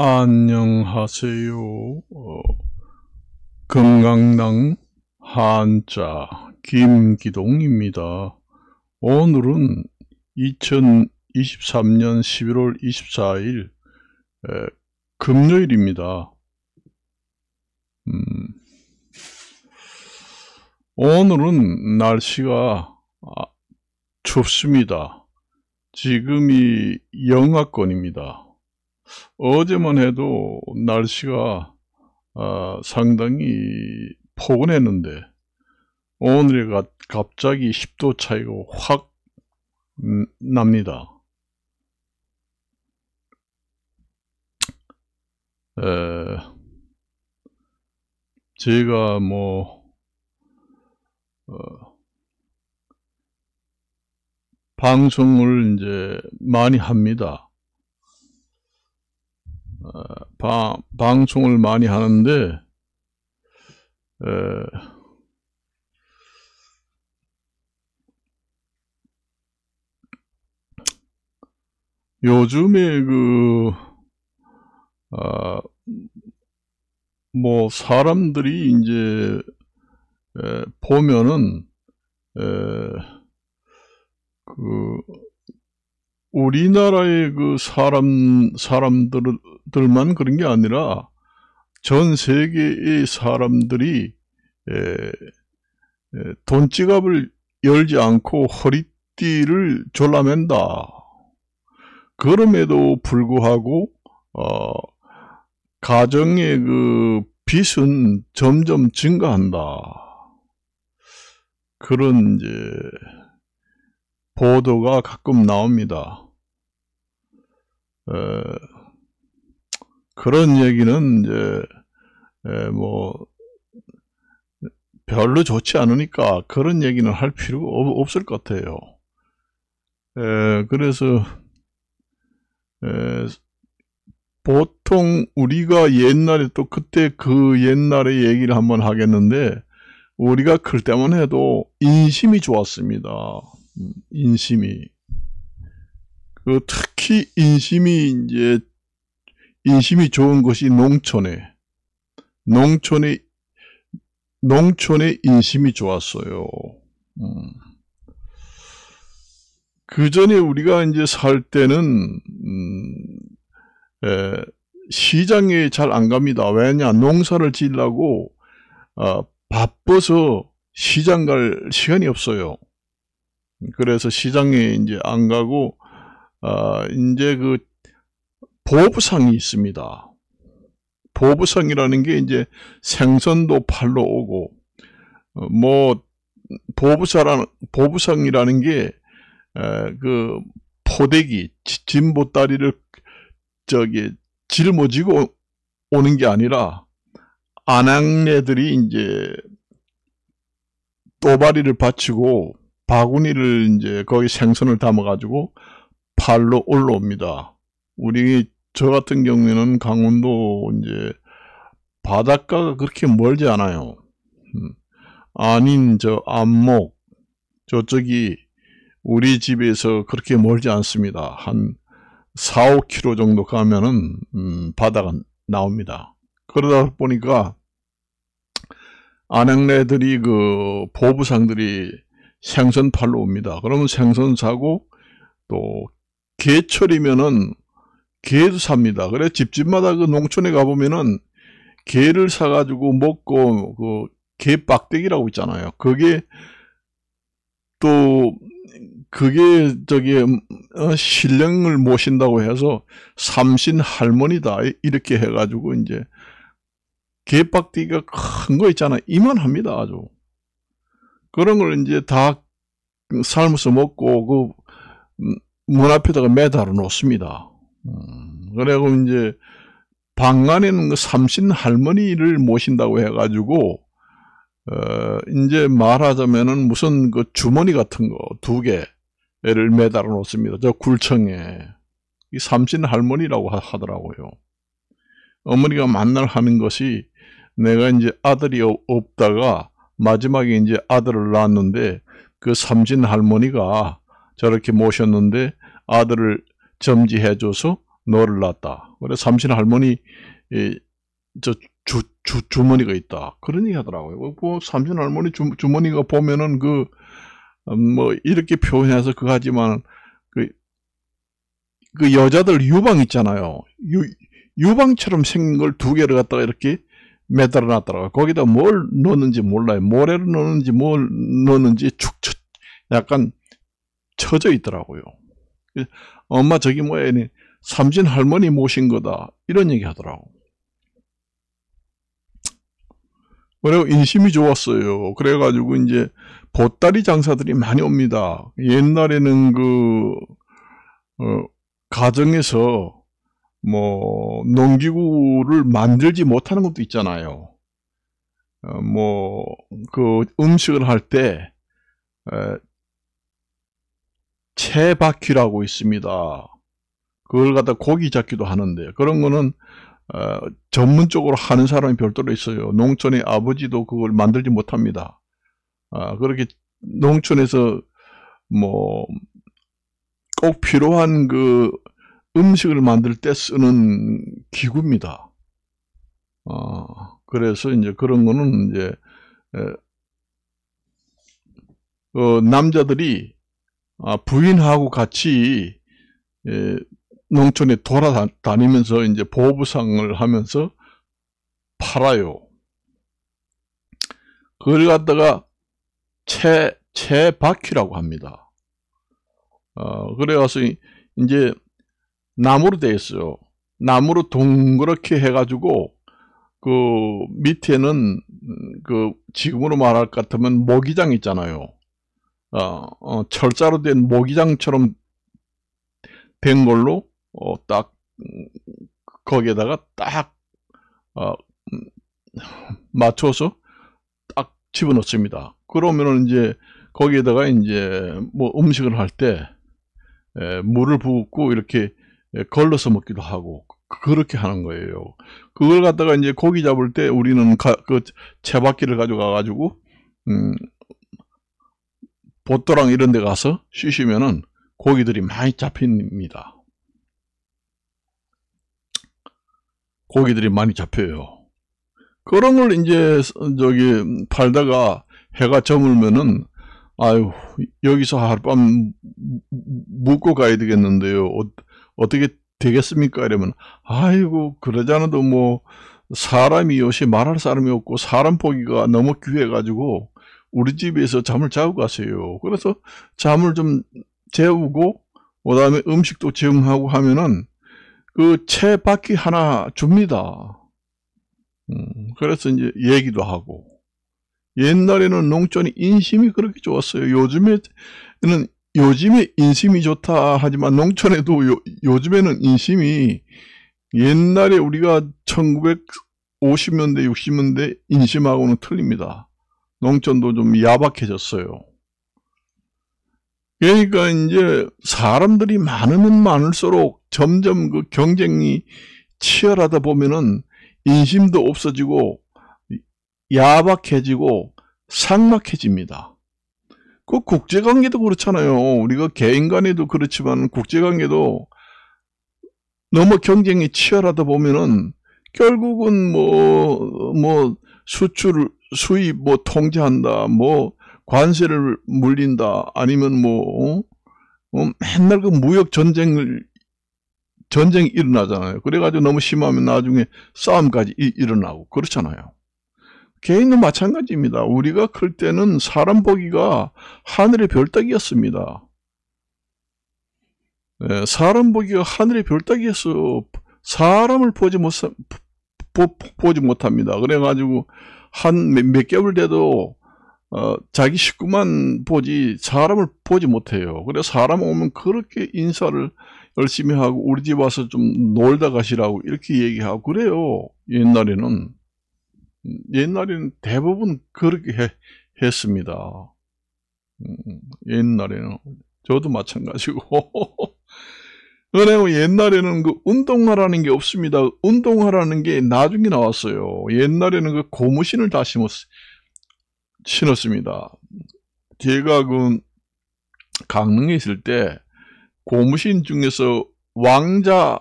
안녕하세요. 어, 금강당 한자 김기동입니다. 오늘은 2023년 11월 24일 에, 금요일입니다. 음, 오늘은 날씨가 아, 춥습니다. 지금이 영하권입니다. 어제만 해도 날씨가 어, 상당히 포근했는데 오늘이 갑자기 10도 차이고확 음, 납니다. 에, 제가 뭐 어, 방송을 이제 많이 합니다. 어, 방, 방송을 많이 하는데 에, 요즘에 그, 아, 뭐, 사람들이 이제, 에, 보면은, 에, 그, 우리나라의 그 사람, 사람들을, 사람들만 그런 게 아니라 전 세계의 사람들이 돈지갑을 열지 않고 허리띠를 졸라맨다. 그럼에도 불구하고 어, 가정의 그 빚은 점점 증가한다. 그런 이제 보도가 가끔 나옵니다. 에, 그런 얘기는 이제 뭐 별로 좋지 않으니까 그런 얘기는 할 필요가 없을 것 같아요. 에, 그래서 에, 보통 우리가 옛날에 또 그때 그 옛날의 얘기를 한번 하겠는데 우리가 클 때만 해도 인심이 좋았습니다. 음, 인심이. 그 특히 인심이 이제 인심이 좋은 것이 농촌에 농촌에 농촌의 인심이 좋았어요. 음. 그 전에 우리가 이제 살 때는 음, 에, 시장에 잘 안 갑니다. 왜냐 농사를 지으려고 아, 바빠서 시장 갈 시간이 없어요. 그래서 시장에 이제 안 가고 아, 이제 그 보부상이 있습니다. 보부상이라는 게 이제 생선도 팔로 오고 어, 뭐 보부사랑 보부상이라는 게 그 포대기 진보다리를 저기 짊어지고 오는 게 아니라 안악내들이 이제 또바리를 받치고 바구니를 이제 거기 생선을 담아가지고 팔로 올라옵니다. 우리 저 같은 경우에는 강원도 이제 바닷가가 그렇게 멀지 않아요. 음. 아닌 저 안목 저쪽이 우리 집에서 그렇게 멀지 않습니다. 한 4, 5km 정도 가면은 음, 바다가 나옵니다. 그러다 보니까 안양래들이 그 보부상들이 생선 팔러 옵니다. 그러면 생선 사고 또 개철이면은 개도 삽니다. 그래 집집마다 그 농촌에 가보면은 개를 사가지고 먹고 그개 빡대기라고 있잖아요. 그게 또 그게 저기 음, 어, 신령을 모신다고 해서 삼신 할머니다 이렇게 해가지고 이제 개빡대기가 큰 거있잖아 이만합니다 아주. 그런 걸 이제 다 삶아서 먹고 그문 음, 앞에다가 매달아 놓습니다. 음, 그리고 이제 방안에는 그 삼신 할머니를 모신다고 해가지고 어, 이제 말하자면은 무슨 그 주머니 같은 거 두 개를 매달아 놓습니다. 저 굴청에 이 삼신 할머니라고 하더라고요. 어머니가 만날 하는 것이 내가 이제 아들이 없다가 마지막에 이제 아들을 낳았는데 그 삼신 할머니가 저렇게 모셨는데 아들을 점지해 줘서 너를 낳았다. 그래 삼신 할머니 저 주, 주, 주머니가 있다. 그런 얘기 하더라고요. 뭐, 뭐 삼신 할머니 주, 주머니가 보면은 그, 음, 뭐, 이렇게 표현해서 그 하지만, 그, 그 여자들 유방 있잖아요. 유, 유방처럼 생긴 걸 두 개를 갖다가 이렇게 매달아 놨더라고요. 거기다 뭘 넣는지 몰라요. 모래를 넣는지 뭘 넣는지 축, 축 약간 쳐져 있더라고요. 엄마 저기 뭐야? 삼진 할머니 모신 거다. 이런 얘기 하더라고. 그리고 인심이 좋았어요. 그래가지고 이제 보따리 장사들이 많이 옵니다. 옛날에는 그, 어, 가정에서 뭐 농기구를 만들지 못하는 것도 있잖아요. 어, 뭐그 음식을 할때 채바퀴라고 있습니다. 그걸 갖다 고기 잡기도 하는데 그런 거는 어, 전문적으로 하는 사람이 별도로 있어요. 농촌의 아버지도 그걸 만들지 못합니다. 아, 그렇게 농촌에서 뭐 꼭 필요한 그 음식을 만들 때 쓰는 기구입니다. 어, 그래서 이제 그런 거는 이제 에, 어, 남자들이 아, 부인하고 같이 예, 농촌에 돌아다니면서 이제 보부상을 하면서 팔아요. 그걸 갖다가 채, 채 바퀴라고 합니다. 어, 그래가서 이제 나무로 되어 있어요. 나무로 동그랗게 해가지고 그 밑에는 그 지금으로 말할 것 같으면 모기장 있잖아요. 어, 어, 철자로 된 모기장처럼 된 걸로 어, 딱 거기에다가 딱 어, 맞춰서 딱 집어넣습니다. 그러면 이제 거기에다가 이제 뭐 음식을 할 때 물을 붓고 이렇게 걸러서 먹기도 하고 그렇게 하는 거예요. 그걸 갖다가 이제 고기 잡을 때 우리는 그 채바퀴를 가져가 가지고 음, 보또랑 이런 데 가서 쉬시면은 고기들이 많이 잡힙니다. 고기들이 많이 잡혀요. 그런 걸 이제 저기 팔다가 해가 저물면은 아유 여기서 하룻밤 묵고 가야 되겠는데요. 어, 떻게 되겠습니까? 이러면 아이고 그러지 않아도 뭐 사람이 없이 말할 사람이 없고 사람 보기가 너무 귀해가지고 우리 집에서 잠을 자고 가세요. 그래서 잠을 좀 재우고 그다음에 음식도 제공하고 하면은 그 채 바퀴 하나 줍니다. 음, 그래서 이제 얘기도 하고 옛날에는 농촌이 인심이 그렇게 좋았어요. 요즘에는 요즘에 인심이 좋다 하지만 농촌에도 요, 요즘에는 인심이 옛날에 우리가 1950년대 60년대 인심하고는 틀립니다. 농촌도 좀 야박해졌어요. 그러니까 이제 사람들이 많으면 많을수록 점점 그 경쟁이 치열하다 보면은 인심도 없어지고 야박해지고 상막해집니다. 그 국제관계도 그렇잖아요. 우리가 개인 간에도 그렇지만 국제관계도 너무 경쟁이 치열하다 보면은 결국은 뭐, 뭐, 수출, 수입 뭐 통제한다, 뭐 관세를 물린다, 아니면 뭐, 어? 어? 맨날 그 무역 전쟁을, 전쟁이 일어나잖아요. 그래가지고 너무 심하면 나중에 싸움까지 일어나고, 그렇잖아요. 개인도 마찬가지입니다. 우리가 클 때는 사람 보기가 하늘의 별따기였습니다. 예, 사람 보기가 하늘의 별따기였어. 사람을 보지 못, 보, 지 못합니다. 그래가지고 한 몇 개월 돼도 어, 자기 식구만 보지 사람을 보지 못해요. 그래서 사람 오면 그렇게 인사를 열심히 하고 우리 집 와서 좀 놀다 가시라고 이렇게 얘기하고 그래요. 옛날에는 옛날에는 대부분 그렇게 해, 했습니다. 음, 옛날에는 저도 마찬가지고 은혜고 옛날에는 그 운동화라는 게 없습니다. 운동화라는 게 나중에 나왔어요. 옛날에는 그 고무신을 다 심었, 신었습니다. 제가 그 강릉에 있을 때 고무신 중에서 왕자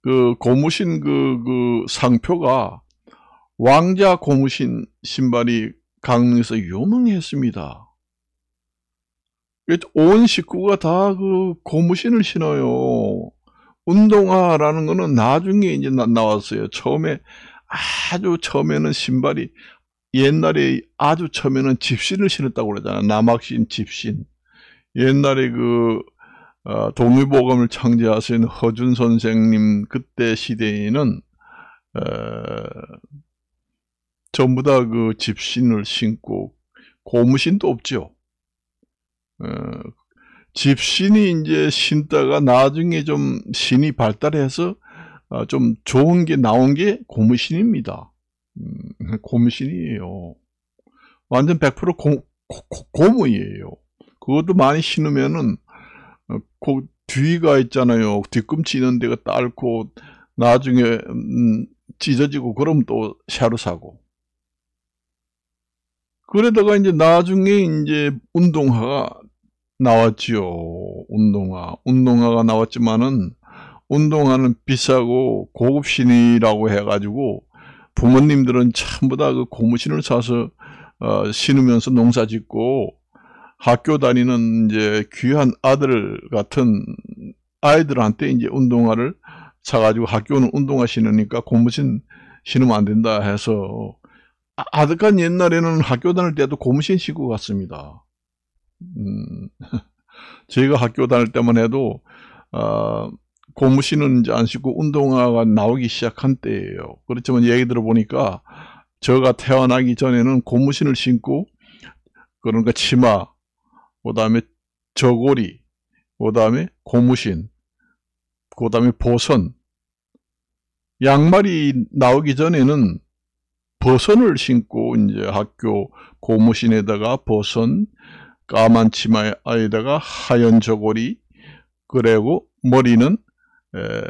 그 고무신 그, 그 상표가 왕자 고무신 신발이 강릉에서 유명했습니다. 온 식구가 다 그 고무신을 신어요. 운동화라는 거는 나중에 이제 나, 왔어요 처음에 아주 처음에는 신발이 옛날에 아주 처음에는 집신을 신었다고 그러잖아. 요 남학신, 집신. 옛날에 그 어, 동의보감을 창제하신 허준 선생님 그때 시대에는 어, 전부 다 그 집신을 신고 고무신도 없죠. 어, 집신이 이제 신다가 나중에 좀 신이 발달해서 어, 좀 좋은 게 나온 게 고무신입니다. 음, 고무신이에요. 완전 100% 고, 고, 고무예요. 그것도 많이 신으면은 어, 그 뒤가 있잖아요. 뒤꿈치 있는 데가 딸고 나중에 음, 찢어지고 그럼 또 새로 사고. 그러다가 이제 나중에 이제 운동화가 나왔지요. 운동화. 운동화가 나왔지만은 운동화는 비싸고 고급 신이라고 해가지고 부모님들은 전부 다그 고무신을 사서 어, 신으면서 농사 짓고 학교 다니는 이제 귀한 아들 같은 아이들한테 이제 운동화를 사가지고 학교는 운동화 신으니까 고무신 신으면 안 된다 해서 아, 아득한 옛날에는 학교 다닐 때도 고무신 신고 갔습니다. 음, 제가 학교 다닐 때만 해도 어, 고무신은 이제 안씻고 운동화가 나오기 시작한 때예요. 그렇지만 얘기 들어보니까 저가 태어나기 전에는 고무신을 신고 그러니까 치마, 그 다음에 저고리, 그 다음에 고무신, 그 다음에 보선, 양말이 나오기 전에는 버선을 신고 이제 학교 고무신에다가 버선, 까만 치마에 아에다가 하얀 저고리 그리고 머리는 에,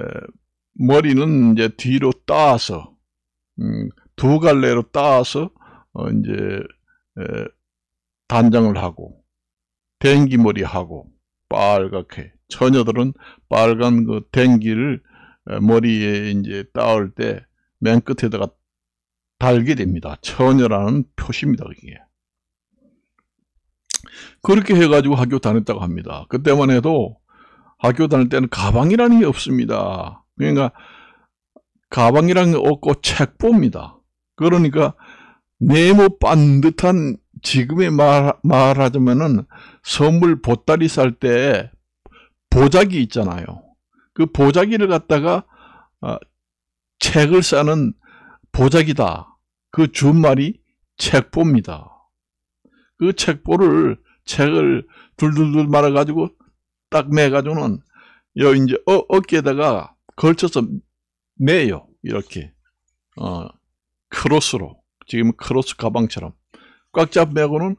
머리는 이제 뒤로 따서 음, 두 갈래로 따서 어, 이제 에, 단장을 하고 댕기머리 하고 빨갛게 처녀들은 빨간 그 댕기를 머리에 이제 따올 때 맨 끝에다가 달게 됩니다. 처녀라는 표시입니다. 이게. 그렇게 해가지고 학교 다녔다고 합니다. 그때만 해도 학교 다닐 때는 가방이라는 게 없습니다. 그러니까 가방이란게 없고 책봅니다 그러니까 네모 반듯한 지금의 말, 말하자면은 선물 보따리 살 때 보자기 있잖아요. 그 보자기를 갖다가 어, 책을 싸는 보자기다. 그주말이 책보입니다. 그 책보를 책을 둘둘둘 말아가지고 딱 매가지고는 여 이제 어, 어깨에다가 걸쳐서 매요 이렇게 어 크로스로 지금 크로스 가방처럼 꽉잡 매고는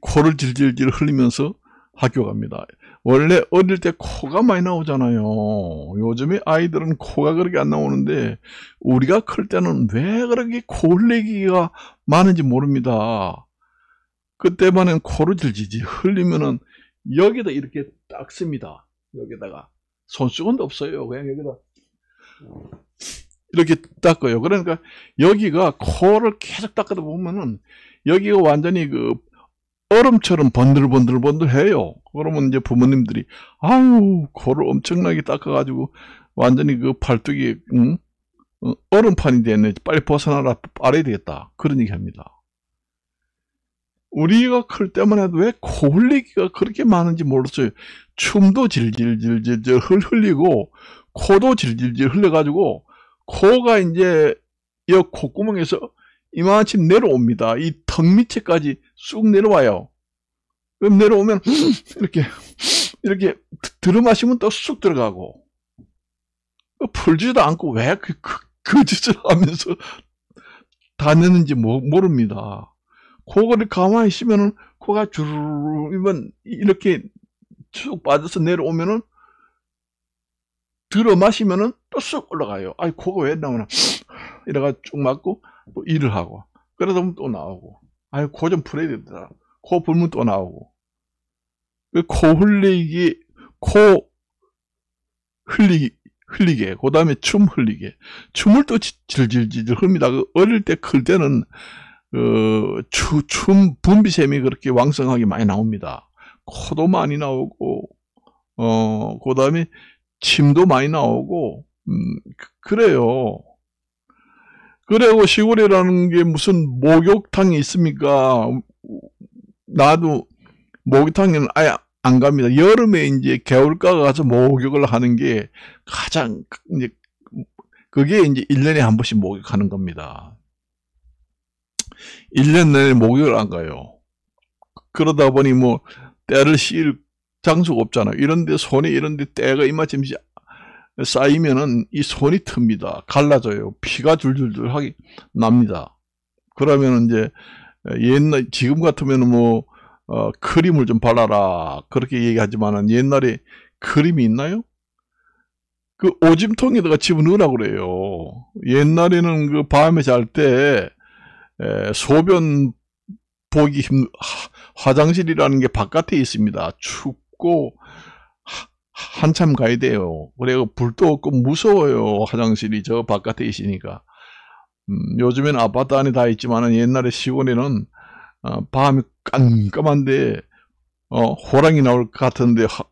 코를 질질질 흘리면서 학교 갑니다. 원래 어릴 때 코가 많이 나오잖아요. 요즘에 아이들은 코가 그렇게 안 나오는데 우리가 클 때는 왜 그렇게 코 흘리기가 많은지 모릅니다. 그때만은 코를 질지지 흘리면은 여기다 이렇게 딱 씁니다. 여기다가 손수건도 없어요. 그냥 여기다 이렇게 닦아요. 그러니까 여기가 코를 계속 닦다 아 보면은 여기가 완전히 그 얼음처럼 번들번들번들해요. 그러면 이제 부모님들이 아유 코를 엄청나게 닦아가지고 완전히 그 팔뚝이 응? 어, 얼음판이 됐네. 빨리 벗어나라 빨아야 되겠다. 그런 얘기합니다. 우리가 클 때만 해도 왜 코흘리기가 그렇게 많은지 모르겠어요. 춤도 질질질질 흘리고 코도 질질질 흘려가지고 코가 이제 이 콧구멍에서 이만큼 내려옵니다. 이턱 밑에까지 쑥 내려와요. 그럼 내려오면 이렇게 이렇게 들어마시면 또 쑥 들어가고 뭐 풀지도 않고 왜 그, 그, 그 짓을 하면서 다녔는지 모릅니다. 코거를 가만히 있으면은 코가 주르르 이렇게 쭉 빠져서 내려오면은 들어 마시면은 또쑥 올라가요. 아이 코가 왜 나오나 이러다가쭉 맞고 또 일을 하고 그러다 보면 또 나오고 아이 코 좀 풀어야 된다. 코 불면 또 나오고 그 코 흘리기 코 흘리기 흘리게 그 다음에 춤 흘리게 춤을 또 질질질질 흡니다. 그 어릴 때 클 때는 그, 추, 춤, 분비샘이 그렇게 왕성하게 많이 나옵니다. 코도 많이 나오고, 어, 그 다음에 침도 많이 나오고, 음, 그, 그래요. 그리고 시골이라는 게 무슨 목욕탕이 있습니까? 나도 목욕탕에는 아예 안 갑니다. 여름에 이제 겨울가 가서 목욕을 하는 게 가장 이제 그게 이제 1년에 한 번씩 목욕하는 겁니다. 1년 내내 목욕을 안 가요. 그러다 보니 뭐 때를 씌울 장소가 없잖아요. 이런데 손에 이런데 때가 이마침 쌓이면은 이 손이 틉니다. 갈라져요. 피가 줄줄줄 하기 납니다. 그러면 이제 옛날 지금 같으면 뭐 어, 크림을 좀 발라라 그렇게 얘기하지만은 옛날에 크림이 있나요? 그 오줌통에다가 집어넣으라 그래요. 옛날에는 그 밤에 잘때 소변 보기 힘 화장실이라는 게 바깥에 있습니다. 춥고 한참 가야 돼요. 그래요 불도 없고 무서워요. 화장실이 저 바깥에 있으니까. 음, 요즘엔 아파트 안에 다 있지만 옛날에 시골에는 어, 밤이 깜깜한데 어, 호랑이 나올 것 같은데 하,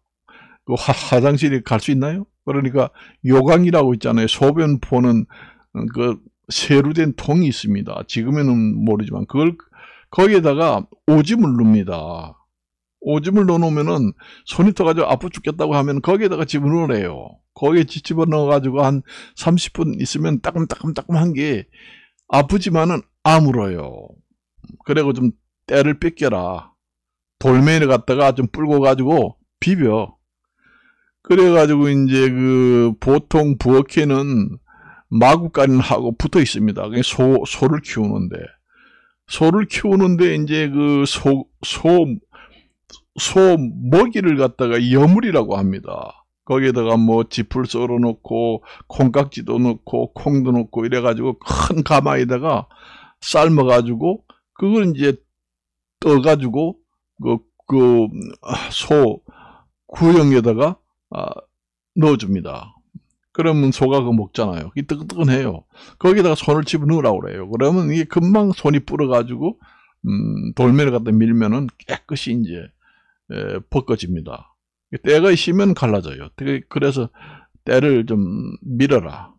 그 화, 장실에 갈 수 있나요? 그러니까 요강이라고 있잖아요. 소변 보는 어, 그 세로된 통이 있습니다. 지금에는 모르지만 그걸 거기에다가 오줌을 넣습니다. 오줌을 넣어놓으면은 손이 터가지고 아프 죽겠다고 하면 거기에다가 집어넣으래요. 거기에 집어넣어가지고 한 30분 있으면 따끔따끔따끔한 게 아프지만은 아물어요. 그리고 좀 때를 뺏겨라. 돌멩이를 갖다가 좀 불고 가지고 비벼. 그래가지고 이제 그 보통 부엌에는 마구간하고 붙어 있습니다. 소, 소를 키우는데. 소를 키우는데 이제 그 소, 소, 소 먹이를 갖다가 여물이라고 합니다. 거기에다가 뭐 짚을 썰어 놓고 콩깍지도 넣고 콩도 넣고 이래가지고 큰 가마에다가 삶아가지고 그걸 이제 떠가지고 그, 그, 소 구형에다가 아, 넣어줍니다. 그러면 소가 그거 먹잖아요. 이 뜨끈뜨끈해요. 거기다가 손을 집어넣으라고 그래요. 그러면 이게 금방 손이 불어가지고 음, 돌매를 갖다 밀면은 깨끗이 이제 에, 벗겨집니다. 때가 있으면 갈라져요. 그래서 때를 좀 밀어라.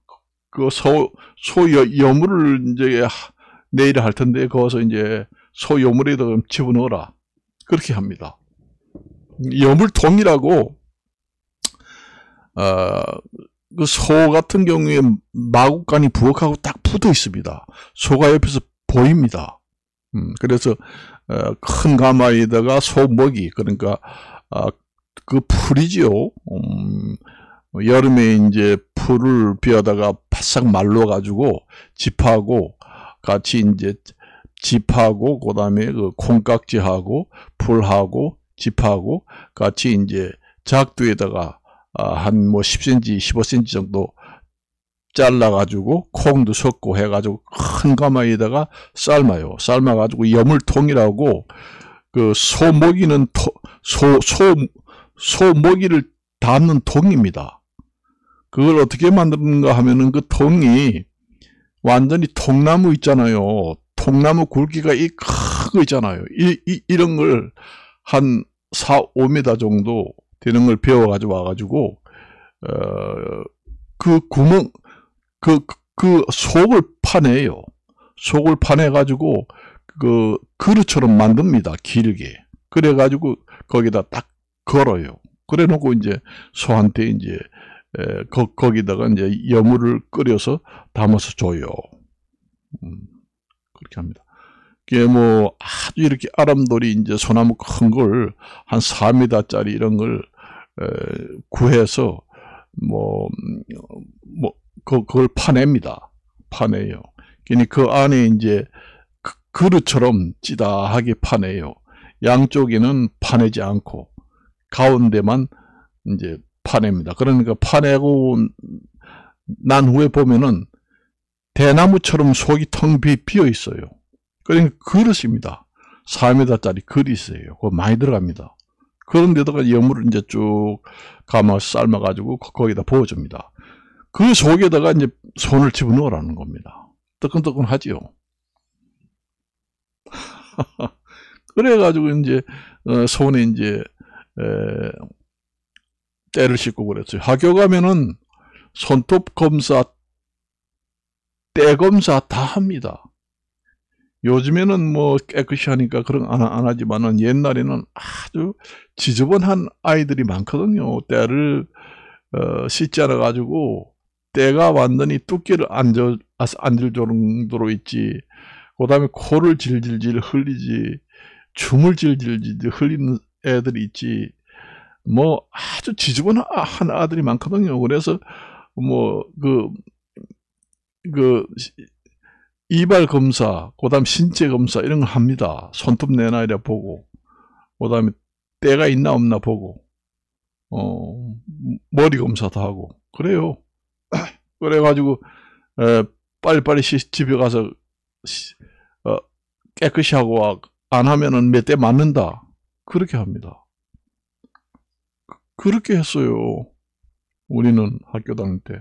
그 소 소여물을 여 이제 내일 할 텐데 거기서 이제 소여물에다 집어넣어라. 그렇게 합니다. 여물통이라고 어, 그소 같은 경우에 마구간이 부엌하고 딱 붙어 있습니다. 소가 옆에서 보입니다. 음, 그래서 어, 큰 가마에다가 소 먹이 그러니까 아, 그 풀이지요. 음, 여름에 이제 풀을 비하다가 바싹 말려 가지고 집하고 같이 이제 집하고 그다음에 그 콩깍지하고 풀하고 집하고 같이 이제 작두에다가 한뭐 10cm, 15cm 정도 잘라가지고 콩도 섞고 해가지고 큰 가마에다가 삶아요. 삶아가지고 염물통이라고그 소모기는 소, 소, 소모기를 담는 통입니다. 그걸 어떻게 만드는가 하면은 그 통이 완전히 통나무 있잖아요. 통나무 굵기가 이크거 있잖아요. 이, 이, 이런 걸 한 4, 5m 정도 되는 걸 배워가지고 와가지고 어, 그 구멍 그, 그 속을 파내요. 속을 파내가지고 그 그릇처럼 만듭니다. 길게. 그래가지고 거기다 딱 걸어요. 그래놓고 이제 소한테 이제 에, 거, 거기다가 이제 여물을 끓여서 담아서 줘요. 음, 그렇게 합니다. 이게 뭐 아주 이렇게 아람돌이 이제 소나무 큰 걸 한 4m짜리 이런 걸 구해서 뭐, 뭐, 그, 그걸 파냅니다. 파내요. 그러니 그 안에 이제 그 그릇처럼 찌다하게 파내요. 양쪽에는 파내지 않고 가운데만 이제 파냅니다. 그러니까 파내고 난 후에 보면은 대나무처럼 속이 텅 비어 있어요. 그러니까 그릇입니다. 4m짜리 그릇이에요. 그거 많이 들어갑니다. 그런 데다가 염물을 이제 쭉 감아 삶아가지고 거기다 부어줍니다. 그 속에다가 이제 손을 집어넣으라는 겁니다. 뜨끈뜨끈하지요. 그래가지고 이제 어, 손에 이제 때를 씻고 그랬어요. 학교 가면은 손톱 검사, 때 검사 다 합니다. 요즘에는 뭐 깨끗이 하니까 그런 안, 안 하지만은 옛날에는 아주 지저분한 아이들이 많거든요. 때를 어, 씻지 않아 가지고 때가 완전히 뚜끼를 안절 정도로 있지. 그다음에 코를 질질질 흘리지, 춤을 질질질 흘리는 애들이 있지. 뭐 아주 지저분한 아, 아들이 많거든요. 그래서 뭐 그그 그, 그 이발 검사, 그 다음 신체 검사 이런 거 합니다. 손톱 내나 이래 보고, 그 다음에 때가 있나 없나 보고, 어, 머리 검사도 하고, 그래요. 그래가지고, 에, 빨리빨리 집에 가서 시, 어, 깨끗이 하고, 안 하면은 몇 대 맞는다. 그렇게 합니다. 그, 그렇게 했어요. 우리는 학교 다닐 때.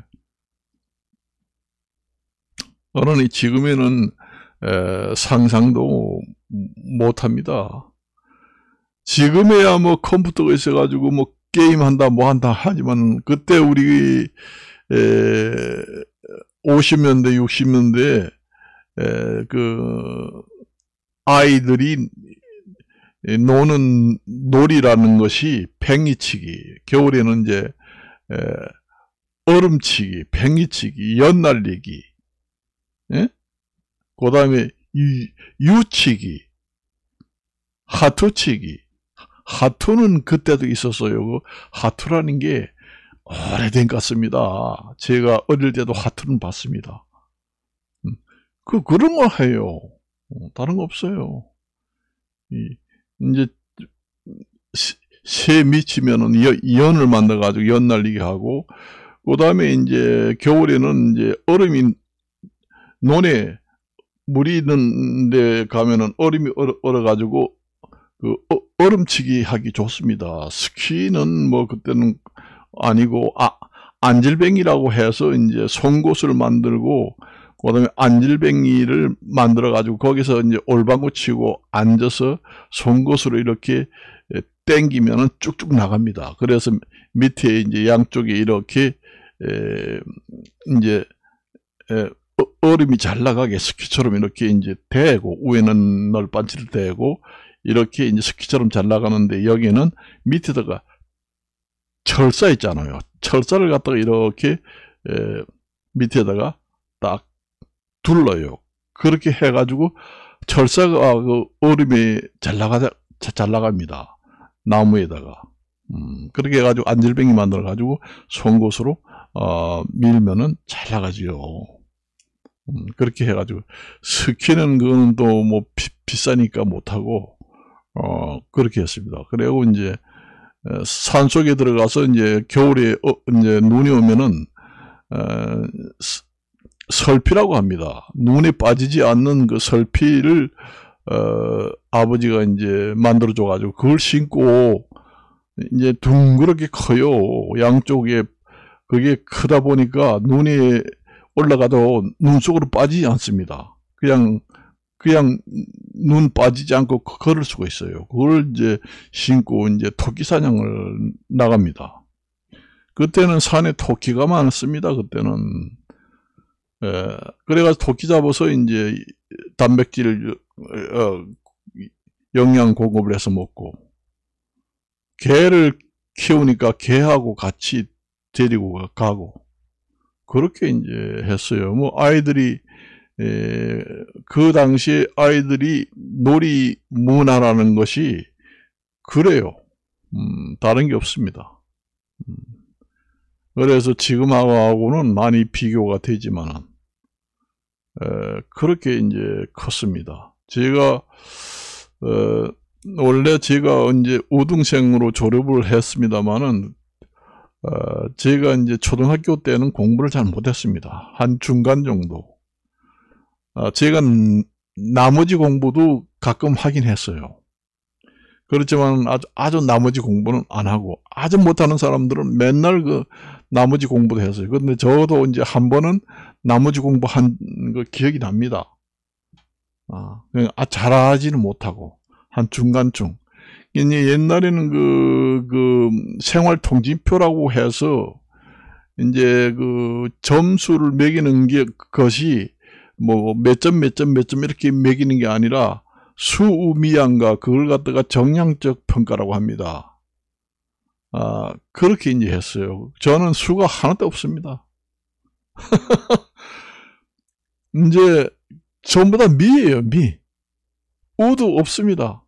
그러니 지금에는 에, 상상도 못합니다. 지금에야 뭐 컴퓨터가 있어가지고 뭐 게임한다 뭐 한다 하지만 그때 우리 에, 50년대 60년대 에, 그 아이들이 노는 놀이라는 것이 팽이치기 겨울에는 이제 얼음치기, 팽이치기, 연날리기 예? 그 다음에 유치기, 하투치기. 하투는 그때도 있었어요. 그 하투라는 게 오래된 것 같습니다. 제가 어릴 때도 하투는 봤습니다. 음, 그, 그런 거 해요. 어, 다른 거 없어요. 이제, 새 미치면은 연, 을 만들어가지고 연 날리게 하고, 그 다음에 이제 겨울에는 이제 얼음이 논에 물이 있는 데 가면은 얼음이 얼어, 가지고 그 어, 얼음치기 하기 좋습니다. 스키는 뭐 그때는 아니고 아 안질뱅이라고 해서 이제 송곳을 만들고 그다음에 안질뱅이를 만들어 가지고 거기서 이제 올방구 치고 앉아서 송곳으로 이렇게 땡기면은 쭉쭉 나갑니다. 그래서 밑에 이제 양쪽에 이렇게 에, 이제 에, 어, 얼음이 잘 나가게 스키처럼 이렇게 이제 대고 위에는 널빤치를 대고 이렇게 이제 스키처럼 잘 나가는데 여기는 밑에다가 철사 있잖아요. 철사를 갖다가 이렇게 에, 밑에다가 딱 둘러요. 그렇게 해가지고 철사가 아, 그 얼음이 잘 나가 잘 나갑니다. 나무에다가 음, 그렇게 해가지고 안질뱅이 만들어가지고 송곳으로 어, 밀면은 잘 나가지요. 음, 그렇게 해가지고 스키는 그건또 뭐 비싸니까 못하고 어 그렇게 했습니다. 그리고 이제 어, 산 속에 들어가서 이제 겨울에 어, 이제 눈이 오면은 어, 설피라고 합니다. 눈에 빠지지 않는 그 설피를 어, 아버지가 이제 만들어 줘가지고 그걸 신고 이제 둥그렇게 커요. 양쪽에 그게 크다 보니까 눈에 올라가도 눈 속으로 빠지지 않습니다. 그냥 그냥 눈 빠지지 않고 걸을 수가 있어요. 그걸 이제 신고 이제 토끼 사냥을 나갑니다. 그때는 산에 토끼가 많습니다. 그때는 예, 그래가지고 토끼 잡아서 이제 단백질 어, 영양 공급을 해서 먹고 개를 키우니까 개하고 같이 데리고 가고 그렇게 이제 했어요. 뭐 아이들이 에, 그당시 아이들이 놀이 문화라는 것이 그래요. 음, 다른 게 없습니다. 음, 그래서 지금하고는 많이 비교가 되지만 그렇게 이제 컸습니다. 제가 에, 어, 원래 제가 이제 우등생으로 졸업을 했습니다만은 어, 제가 이제 초등학교 때는 공부를 잘 못했습니다. 한 중간 정도. 어, 제가 음, 나머지 공부도 가끔 하긴 했어요. 그렇지만 아주, 아주 나머지 공부는 안 하고 아주 못하는 사람들은 맨날 그 나머지 공부도 했어요. 그런데 저도 이제 한 번은 나머지 공부한 거 기억이 납니다. 아, 아, 잘하지는 못하고 한 중간쯤 이제 옛날에는 그, 그 생활 통지표라고 해서 이제 그 점수를 매기는 게 것이 뭐 몇 점 몇 점 몇 점 이렇게 매기는 게 아니라 수우미양과 그걸 갖다가 정량적 평가라고 합니다. 아, 그렇게 이제 했어요. 저는 수가 하나도 없습니다. 이제 전부 다 미예요, 미. 우도 없습니다.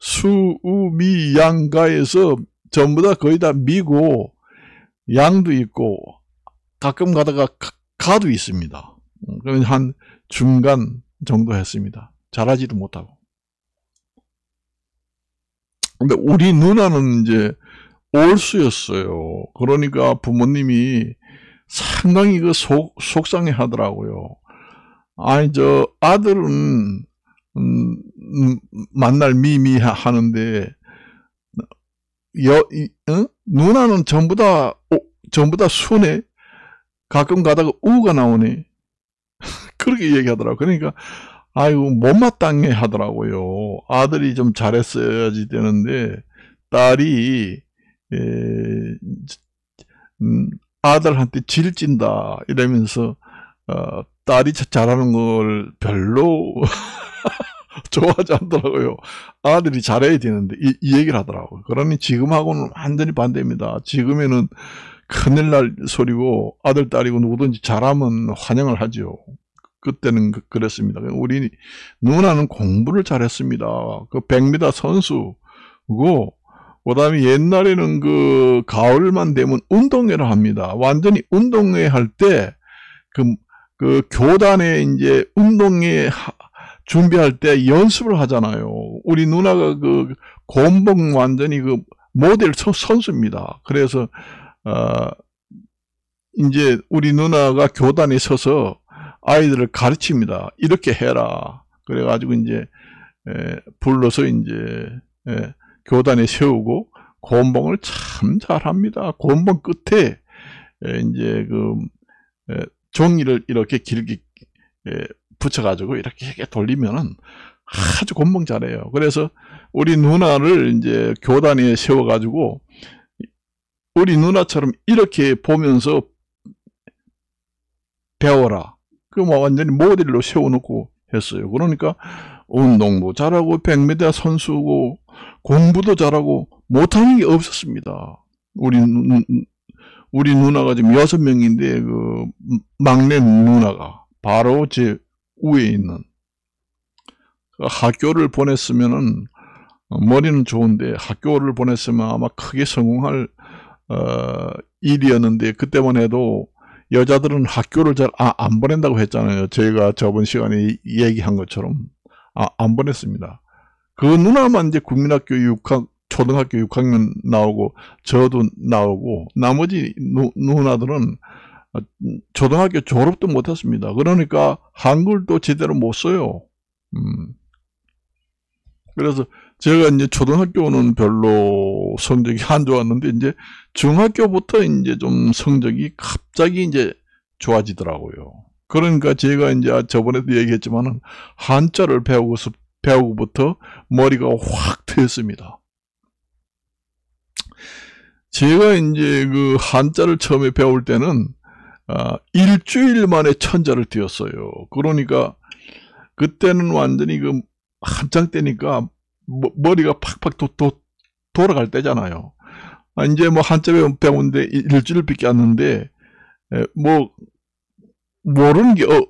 수우미 양가에서 전부 다 거의 다 미고 양도 있고 가끔 가다가 가도 있습니다. 음, 그러면 한 중간 정도 했습니다. 잘하지도 못하고. 근데 우리 누나는 이제 올수였어요. 그러니까 부모님이 상당히 그 속, 속상해 하더라고요. 아니, 저 아들은 음, 음, 만날 미미하는데 여, 응? 어? 누나는 전부 다 오, 전부 다 순해. 가끔 가다가 우가 나오네. 그렇게 얘기하더라고. 그러니까 아이고 못마땅해 하더라고요. 아들이 좀 잘했어야지 되는데 딸이 에, 음, 아들한테 질진다 이러면서 어, 딸이 잘하는 걸 별로 좋아하지 않더라고요. 아들이 잘해야 되는데 이, 이 얘기를 하더라고요. 그러니 지금하고는 완전히 반대입니다. 지금에는 큰일 날 소리고 아들, 딸이고 누구든지 잘하면 환영을 하죠. 그때는 그, 그랬습니다. 그러니까 우리 누나는 공부를 잘했습니다. 그 100m 선수고 그다음에 옛날에는 그 가을만 되면 운동회를 합니다. 완전히 운동회 할때그 그 교단에 이제 운동회 준비할 때 연습을 하잖아요. 우리 누나가 그 곰봉 완전히 그 모델 선수입니다. 그래서 어 이제 우리 누나가 교단에 서서 아이들을 가르칩니다. 이렇게 해라. 그래가지고 이제 에 불러서 이제 에 교단에 세우고 곰봉을 참 잘합니다. 곰봉 끝에 이제 그 종이를 이렇게 길게 예, 붙여가지고 이렇게 돌리면은 아주 곤봉 잘해요. 그래서 우리 누나를 이제 교단에 세워가지고 우리 누나처럼 이렇게 보면서 배워라. 그뭐 완전히 모델로 세워놓고 했어요. 그러니까 운동도 잘하고 100m 선수고 공부도 잘하고 못하는 게 없었습니다. 우리 우리 누나가 지금 여섯 명인데 그 막내 누나가 바로 제 위에 있는 그 학교를 보냈으면은 머리는 좋은데 학교를 보냈으면 아마 크게 성공할 어, 일이었는데 그때만 해도 여자들은 학교를 잘안 아, 보낸다고 했잖아요. 제가 저번 시간에 얘기한 것처럼 아, 안 보냈습니다. 그 누나만 이제 국민학교 6학, 초등학교 6학년 나오고 저도 나오고 나머지 누, 누나들은 어, 초등학교 졸업도 못했습니다. 그러니까 한글도 제대로 못 써요. 음. 그래서 제가 이제 초등학교는 별로 성적이 안 좋았는데 이제 중학교부터 이제 좀 성적이 갑자기 이제 좋아지더라고요. 그러니까 제가 이제 아, 저번에도 얘기했지만은 한자를 배우고서 배우고부터 머리가 확 트였습니다. 제가 이제 그 한자를 처음에 배울 때는 아, 일주일 만에 천자를 띄었어요. 그러니까 그때는 완전히 그 한창 때니까 머리가 팍팍 도, 도, 돌아갈 때잖아요. 아, 이제 뭐 한자 배운데 일주일 밖에 안 했는데 뭐 모르는 게 어,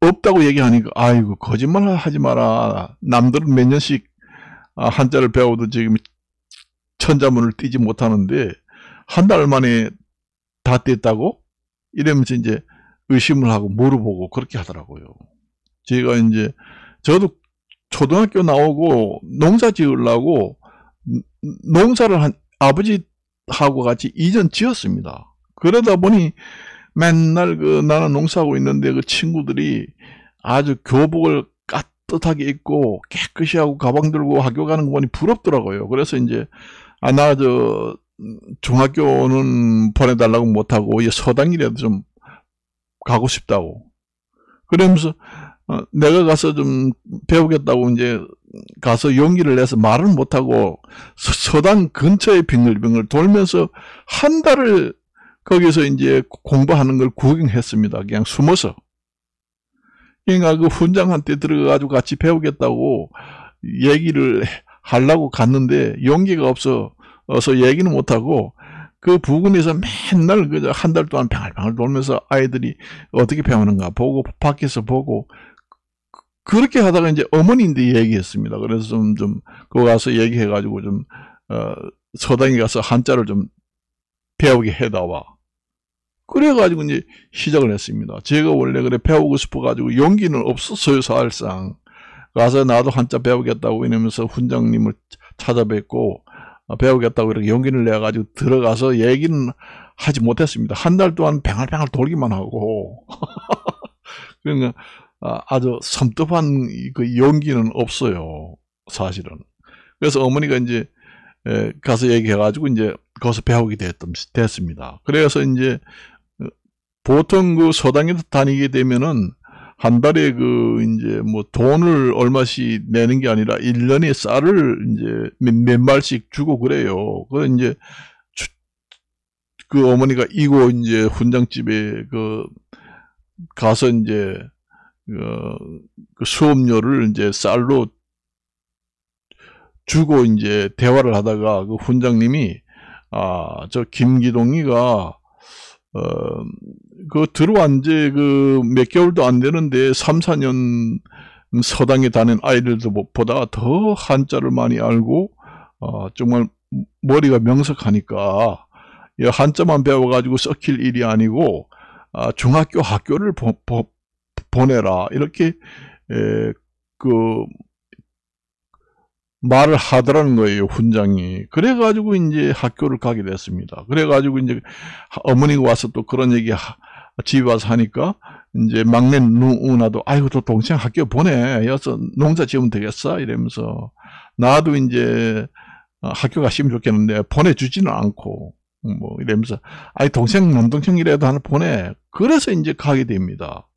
없다고 얘기하니까 아이고 거짓말 하지 마라. 남들은 몇 년씩 아, 한자를 배워도 지금 천자문을 띄지 못하는데 한달 만에 다 뗐다고? 이러면서 이제 의심을 하고 물어보고 그렇게 하더라고요. 제가 이제 저도 초등학교 나오고 농사 지으려고 농사를 한 아버지하고 같이 이전 지었습니다. 그러다 보니 맨날 그 나는 농사하고 있는데 그 친구들이 아주 교복을 까뜻하게 입고 깨끗이 하고 가방 들고 학교 가는 거 보니 부럽더라고요. 그래서 이제 아나저 중학교는 보내달라고 못하고 서당이라도 좀 가고 싶다고. 그러면서 어, 내가 가서 좀 배우겠다고 이제 가서 용기를 내서 말을 못하고 서당 근처에 빙글빙글 돌면서 한 달을 거기서 이제 공부하는 걸 구경했습니다. 그냥 숨어서. 그러니까 그 훈장한테 들어가가지고 같이 배우겠다고 얘기를 하려고 갔는데 용기가 없어 어서 얘기는 못하고 그 부근에서 맨날 그 한 달 동안 방을방글 돌면서 아이들이 어떻게 배우는가 보고 밖에서 보고 그렇게 하다가 이제 어머니인데 얘기했습니다. 그래서 좀, 좀, 그거 가서 얘기해가지고 좀, 어, 서당에 가서 한자를 좀 배우게 해다와. 그래가지고 이제 시작을 했습니다. 제가 원래 그래 배우고 싶어가지고 용기는 없었어요, 사실상. 가서 나도 한자 배우겠다고 이러면서 훈장님을 찾아뵙고, 어, 배우겠다고 이렇게 용기를 내가지고 들어가서 얘기는 하지 못했습니다. 한 달 동안 뱅알뱅알 돌기만 하고 그러니까 아, 아주 섬뜩한 그 용기는 없어요. 사실은. 그래서 어머니가 이제 가서 얘기해가지고 이제 거기서 배우게 됐던, 됐습니다. 그래서 이제 어, 보통 그 서당에서 다니게 되면은 한 달에 그 이제 뭐 돈을 얼마씩 내는 게 아니라 1년에 쌀을 이제 몇, 몇 말씩 주고 그래요. 그 이제 그 어머니가 이고 이제 훈장집에 그 가서 이제 어, 그 수업료를 이제 쌀로 주고 이제 대화를 하다가 그 훈장님이 아 저 김기동이가 어, 그 들어온 지그몇 개월도 안 되는데 3, 4년 서당에 다닌 아이들보다 더 한자를 많이 알고 어, 정말 머리가 명석하니까 한자만 배워가지고 썩힐 일이 아니고 아, 중학교 학교를 보, 보, 보내라 이렇게 에, 그 말을 하더라는 거예요, 훈장이. 그래가지고 이제 학교를 가게 됐습니다. 그래가지고 이제 어머니가 와서 또 그런 얘기 집에 와서 하니까 이제 막내 누나도 아이고 또 동생 학교 보내. 여서 농사 지으면 되겠어. 이러면서 나도 이제 어, 학교 가시면 좋겠는데 보내주지는 않고 뭐 이러면서 아이 동생 남동생이라도 하나 보내. 그래서 이제 가게 됩니다.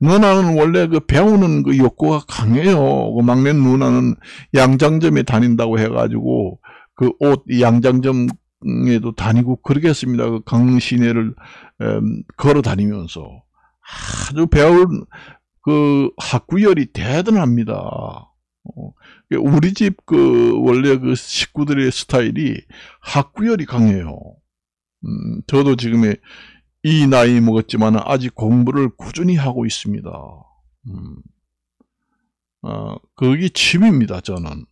누나는 원래 그 배우는 그 욕구가 강해요. 그 막내 누나는 양장점에 다닌다고 해가지고 그 옷 양장점에도 다니고 그러겠습니다. 그 강릉 시내를 음, 걸어 다니면서 아주 배울 그 학구열이 대단합니다. 어, 우리 집 그 원래 그 식구들의 스타일이 학구열이 강해요. 음, 저도 지금의 이 나이 먹었지만 아직 공부를 꾸준히 하고 있습니다. 음. 어, 그게 취미입니다, 저는.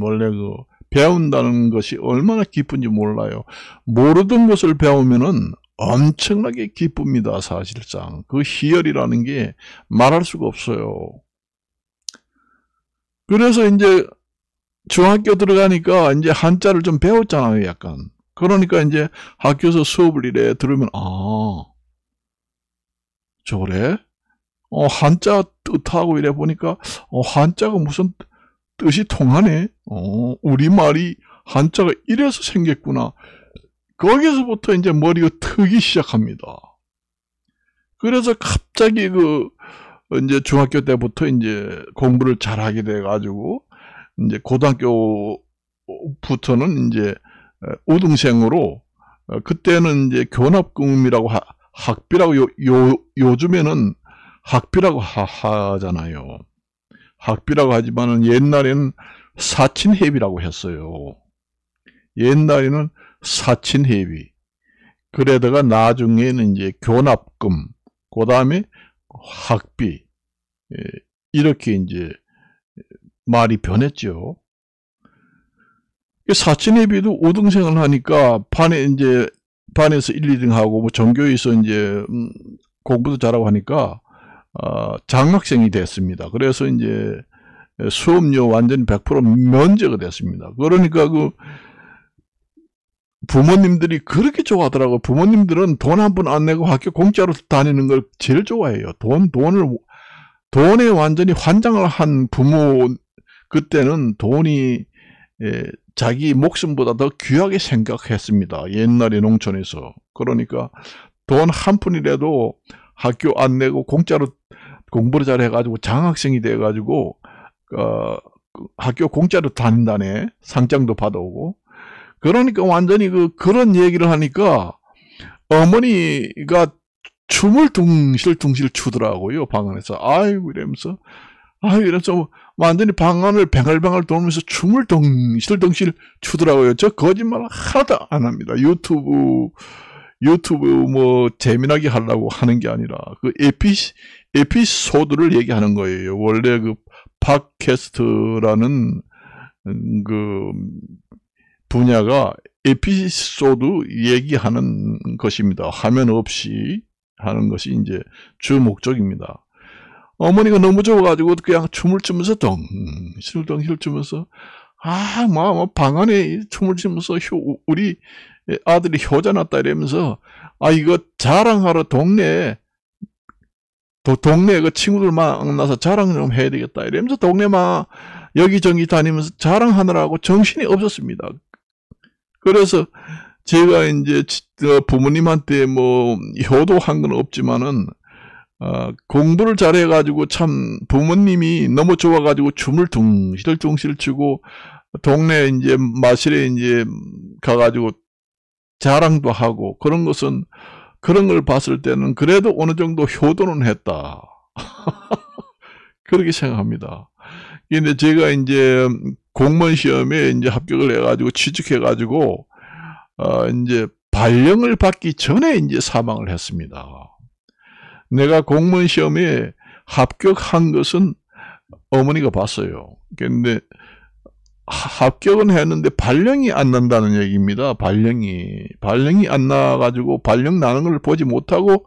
원래 그 배운다는 것이 얼마나 기쁜지 몰라요. 모르던 것을 배우면은 엄청나게 기쁩니다, 사실상. 그 희열이라는 게 말할 수가 없어요. 그래서 이제 중학교 들어가니까 이제 한자를 좀 배웠잖아요, 약간. 그러니까 이제 학교에서 수업을 이래 들으면 아 저래 어, 한자 뜻하고 이래 보니까 어, 한자가 무슨 뜻이 통하네. 어, 우리말이 한자가 이래서 생겼구나. 거기서부터 이제 머리가 트기 시작합니다. 그래서 갑자기 그 이제 중학교 때부터 이제 공부를 잘하게 돼가지고 이제 고등학교부터는 이제 어, 우등생으로 어, 그때는 이제 교납금이라고 하, 학비라고 요, 요, 요즘에는 학비라고 하, 하잖아요. 학비라고 하지만은 옛날에는 사친회비라고 했어요. 옛날에는 사친회비. 그래다가 나중에는 이제 교납금, 그 다음에 학비. 예, 이렇게 이제 말이 변했죠. 사촌 예비도 5등생을 하니까 반에 이제 반에서 1, 2등하고 뭐 전교에서 이제 음, 공부도 잘하고 하니까 어, 장학생이 됐습니다. 그래서 이제 수업료 완전 100% 면제가 됐습니다. 그러니까 그 부모님들이 그렇게 좋아하더라고요. 부모님들은 돈 한 번 안 내고 학교 공짜로 다니는 걸 제일 좋아해요. 돈, 돈을, 돈에 완전히 환장을 한 부모, 그때는 돈이 예, 자기 목숨보다 더 귀하게 생각했습니다. 옛날에 농촌에서. 그러니까 돈 한 푼이라도 학교 안 내고 공짜로 공부를 잘해가지고 장학생이 돼가지고 어, 그 학교 공짜로 다닌다네. 상장도 받아오고. 그러니까 완전히 그 그런 얘기를 하니까 어머니가 춤을 둥실둥실 추더라고요. 방 안에서. 아이고 이러면서 아, 유 이래서 완전히 방 안을 뱅글뱅글 돌면서 춤을 덩실덩실 추더라고요. 저 거짓말 하나도 안 합니다. 유튜브, 유튜브 뭐 재미나게 하려고 하는 게 아니라 그 에피, 에피소드를 얘기하는 거예요. 원래 그 팟캐스트라는 음, 그 분야가 에피소드 얘기하는 것입니다. 화면 없이 하는 것이 이제 주 목적입니다. 어머니가 너무 좋아가지고 그냥 춤을 추면서 덩실덩실 추면서 아, 뭐, 뭐, 방 안에 춤을 추면서 효, 우리 아들이 효자 났다 이러면서 아 이거 자랑하러 동네에 동네 그 친구들 만나서 자랑 좀 해야 되겠다 이러면서 동네 막 여기저기 다니면서 자랑하느라고 정신이 없었습니다. 그래서 제가 이제 어, 부모님한테 뭐 효도한 건 없지만은 어, 공부를 잘해가지고 참 부모님이 너무 좋아가지고 춤을 둥실둥실 추고 동네 이제 마실에 이제 가가지고 자랑도 하고 그런 것은 그런 걸 봤을 때는 그래도 어느 정도 효도는 했다. 그렇게 생각합니다. 근데 제가 이제 공무원 시험에 이제 합격을 해가지고 취직해가지고 어, 이제 발령을 받기 전에 이제 사망을 했습니다. 내가 공무원 시험에 합격한 것은 어머니가 봤어요. 그런데 합격은 했는데 발령이 안 난다는 얘기입니다. 발령이. 발령이 안 나가지고 발령 나는 걸 보지 못하고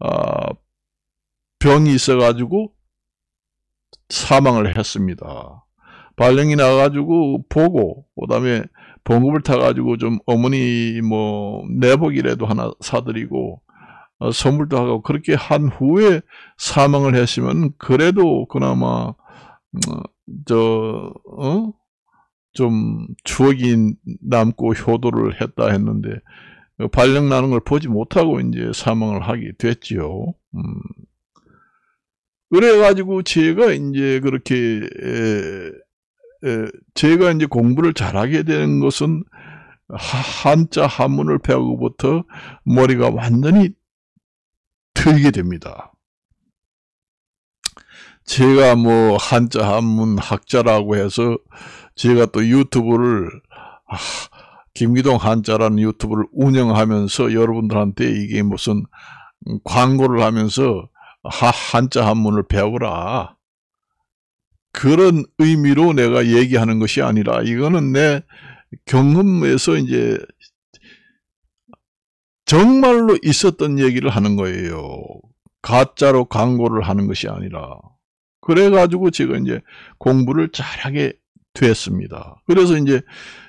아, 병이 있어가지고 사망을 했습니다. 발령이 나가지고 보고 그다음에 봉급을 타가지고 좀 어머니 뭐 내복이라도 하나 사드리고 어, 선물도 하고 그렇게 한 후에 사망을 했으면 그래도 그나마 어, 저좀 어? 추억이 남고 효도를 했다 했는데 그 발령 나는 걸 보지 못하고 이제 사망을 하게 됐지요. 음. 그래가지고 제가 이제 그렇게 에, 에, 제가 이제 공부를 잘하게 된 것은 한자 한문을 배우고부터 머리가 완전히 틀리게 됩니다. 제가 뭐 한자 한문 학자라고 해서 제가 또 유튜브를 아, 김기동 한자라는 유튜브를 운영하면서 여러분들한테 이게 무슨 광고를 하면서 하, 한자 한문을 배우라. 그런 의미로 내가 얘기하는 것이 아니라 이거는 내 경험에서 이제 정말로 있었던 얘기를 하는 거예요. 가짜로 광고를 하는 것이 아니라. 그래가지고 제가 이제 공부를 잘하게 됐습니다. 그래서 이제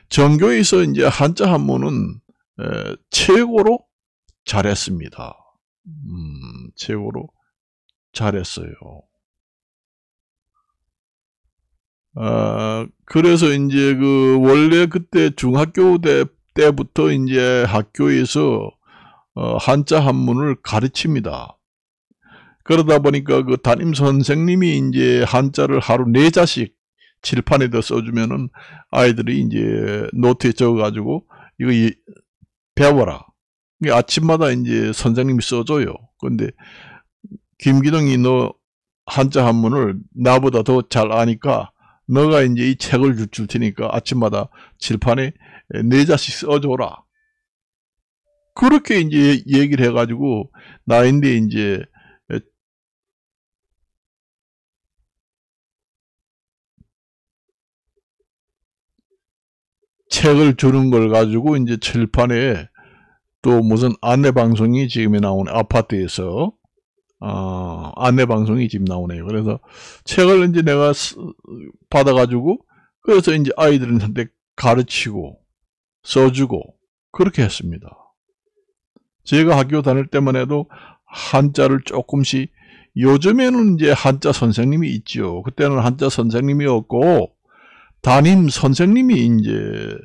전교에서 이제 한자 한문은 최고로 잘했습니다. 음, 최고로 잘했어요. 아, 그래서 이제 그 원래 그때 중학교 때, 때부터 이제 학교에서 어, 한자 한문을 가르칩니다. 그러다 보니까 그 담임 선생님이 이제 한자를 하루 네 자씩 칠판에다 써주면은 아이들이 이제 노트에 적어가지고 이거 배워라. 아침마다 이제 선생님이 써줘요. 근데 김기동이 너 한자 한문을 나보다 더 잘 아니까 너가 이제 이 책을 줄 테니까 아침마다 칠판에 네 자씩 써줘라. 그렇게 이제 얘기를 해가지고 나인데 이제 책을 주는 걸 가지고 이제 칠판에 또 무슨 안내 방송이 지금에 나오는 아파트에서 어, 아, 안내 방송이 지금 나오네요. 그래서 책을 이제 내가 받아가지고 그래서 이제 아이들한테 가르치고 써주고 그렇게 했습니다. 제가 학교 다닐 때만 해도 한자를 조금씩 요즘에는 이제 한자 선생님이 있죠 그때는 한자 선생님이 없고 담임 선생님이 이제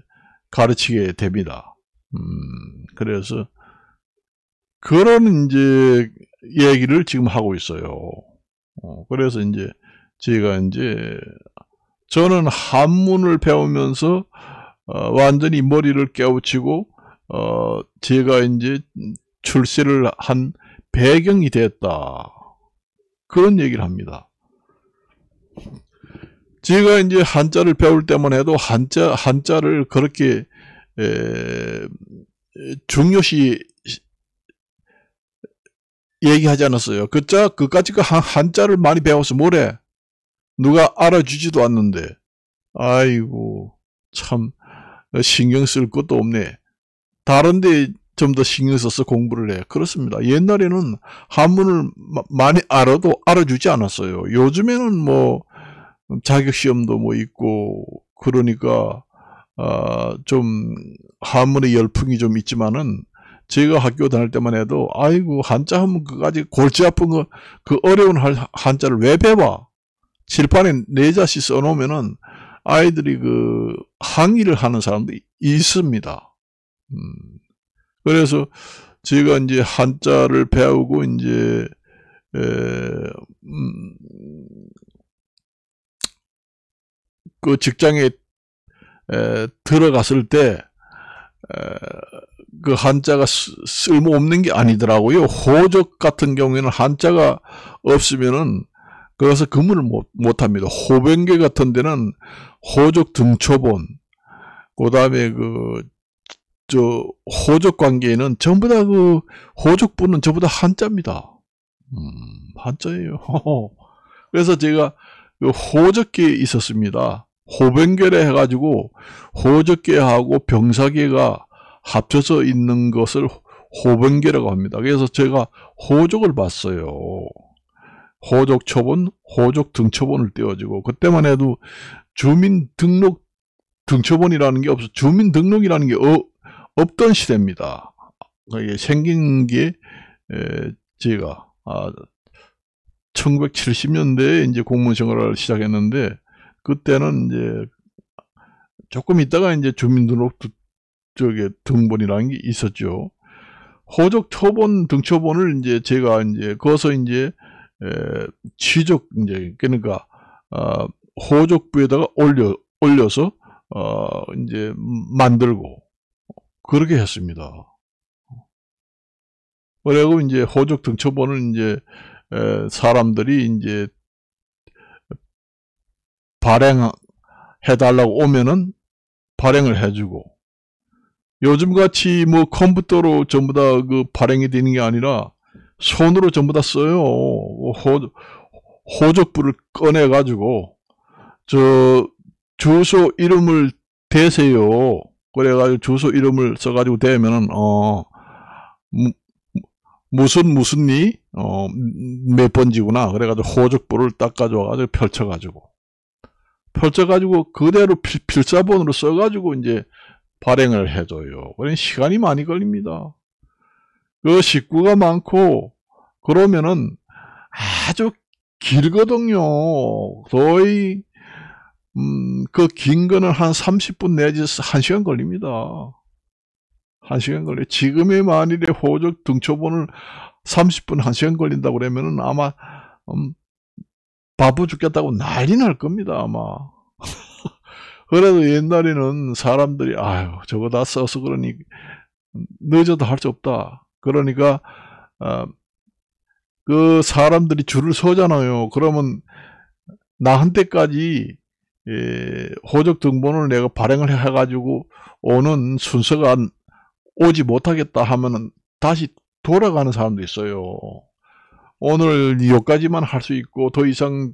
가르치게 됩니다. 음, 그래서 그런 이제 얘기를 지금 하고 있어요. 어, 그래서 이제 제가 이제 저는 한문을 배우면서 어, 완전히 머리를 깨우치고 어, 제가 이제 출세를 한 배경이 됐다. 그런 얘기를 합니다. 제가 이제 한자를 배울 때만 해도 한자, 한자를 그렇게, 에, 중요시 얘기하지 않았어요. 그 자, 그까지 그 한자를 많이 배워서 뭐래? 누가 알아주지도 않는데. 아이고, 참, 신경 쓸 것도 없네. 다른데 좀 더 신경 써서 공부를 해. 그렇습니다. 옛날에는 한문을 많이 알아도 알아주지 않았어요. 요즘에는 뭐 자격시험도 뭐 있고 그러니까 아좀 한문의 열풍이 좀 있지만은 제가 학교 다닐 때만 해도 아이고 한자 하면 그까지 골치 아픈 거 그 어려운 한자를 왜 배워? 칠판에 네 자씩 써놓으면은 아이들이 그 항의를 하는 사람도 있습니다. 음. 그래서 제가 이제 한자를 배우고 이제 에, 음, 그 직장에 에, 들어갔을 때 에, 그 한자가 쓸모없는 게 아니더라고요. 호적 같은 경우에는 한자가 없으면은 그래서 근무를 못, 못 합니다. 호변계 같은 데는 호적 등초본, 그 다음에 그저 호족 관계는 전부 다 그 호족분은 전부 다 한자입니다. 음, 한자예요. 그래서 제가 호적계에 있었습니다. 호병결에 해가지고 호적계하고 병사계가 합쳐서 있는 것을 호병계라고 합니다. 그래서 제가 호족을 봤어요. 호족 초본, 호족 등초본을 띄워주고 그때만 해도 주민 등록 등초본이라는 게 없어 주민 등록이라는 게 어, 없던 시대입니다. 이게 생긴 게 제가 1970년대에 아, 이제 공무원 생활을 시작했는데 그때는 이제 조금 있다가 이제 주민등록부 쪽에 등본이라는 게 있었죠. 호적 초본 등초본을 이제 제가 이제 거서 이제 취적 이제 그러니까 어, 호적부에다가 올려 올려서 어, 이제 만들고 그렇게 했습니다. 그리고 이제 호적 등초본을 이제 사람들이 이제 발행해달라고 오면은 발행을 해주고 요즘같이 뭐 컴퓨터로 전부 다 그 발행이 되는 게 아니라 손으로 전부 다 써요. 호, 적부를 꺼내가지고 저 주소 이름을 대세요. 그래가지고 주소 이름을 써가지고 대면은 어 무, 슨 무슨니 어몇 번지구나 그래가지고 호적부를 딱 가져와가지고 펼쳐가지고 펼쳐가지고 그대로 필, 필사본으로 써가지고 이제 발행을 해줘요. 그러 시간이 많이 걸립니다. 그 식구가 많고 그러면은 아주 길거든요. 거의 음, 그긴 거는 한 30분 내지 1시간 걸립니다. 1시간 걸려. 지금의 만일에 호적 등초본을 30분, 1시간 걸린다고 그러면 아마 음, 바보 죽겠다고 난리 날 겁니다. 아마. 그래도 옛날에는 사람들이 아유 저거 다 써서 그러니 늦어도 할 수 없다. 그러니까 어, 그 사람들이 줄을 서잖아요. 그러면 나한테까지 호적 등본을 내가 발행을 해가지고 오는 순서가 오지 못하겠다 하면은 다시 돌아가는 사람도 있어요. 오늘 여기까지만 할 수 있고 더 이상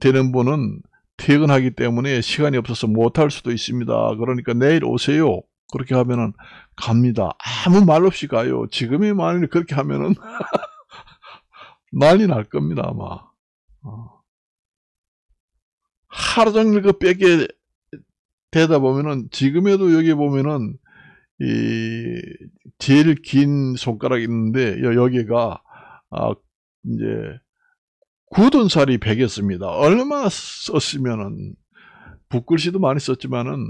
되는 분은 퇴근하기 때문에 시간이 없어서 못 할 수도 있습니다. 그러니까 내일 오세요. 그렇게 하면은 갑니다. 아무 말 없이 가요. 지금이 만일 그렇게 하면은 난리 날 겁니다 아마. 어. 하루 종일 그 빼게 되다 보면은 지금에도 여기 보면은 이 제일 긴 손가락이 있는데 여기가 아 이제 굳은 살이 베겼습니다. 얼마 썼으면은 붓글씨도 많이 썼지만은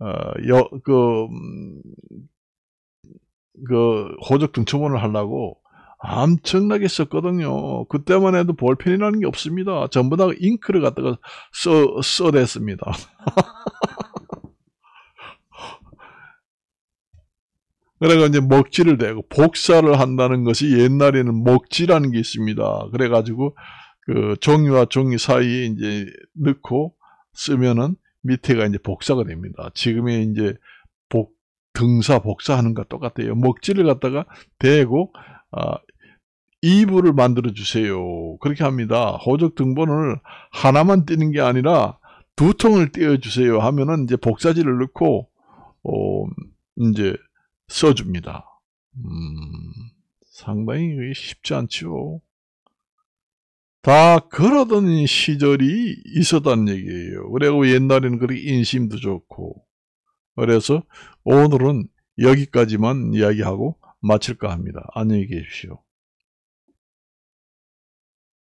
어여그그 음, 그 호적 등초본을 하려고 엄청나게 썼거든요. 그때만 해도 볼펜이라는 게 없습니다. 전부 다 잉크를 갖다가 써, 써냈습니다. 그래가 이제 먹지를 대고 복사를 한다는 것이 옛날에는 먹지라는 게 있습니다. 그래가지고 그 종이와 종이 사이에 이제 넣고 쓰면은 밑에가 이제 복사가 됩니다. 지금의 이제 복 등사 복사하는 것 똑같아요. 먹지를 갖다가 대고 아, 이부를 만들어 주세요. 그렇게 합니다. 호적 등본을 하나만 띄는 게 아니라 두 통을 띄어 주세요 하면은 이제 복사지를 넣고 어 이제 써줍니다. 음, 상당히 쉽지 않죠다 그러던 시절이 있었단 얘기예요. 그리고 옛날에는 그렇게 인심도 좋고 그래서 오늘은 여기까지만 이야기하고 마칠까 합니다. 안녕히 계십시오.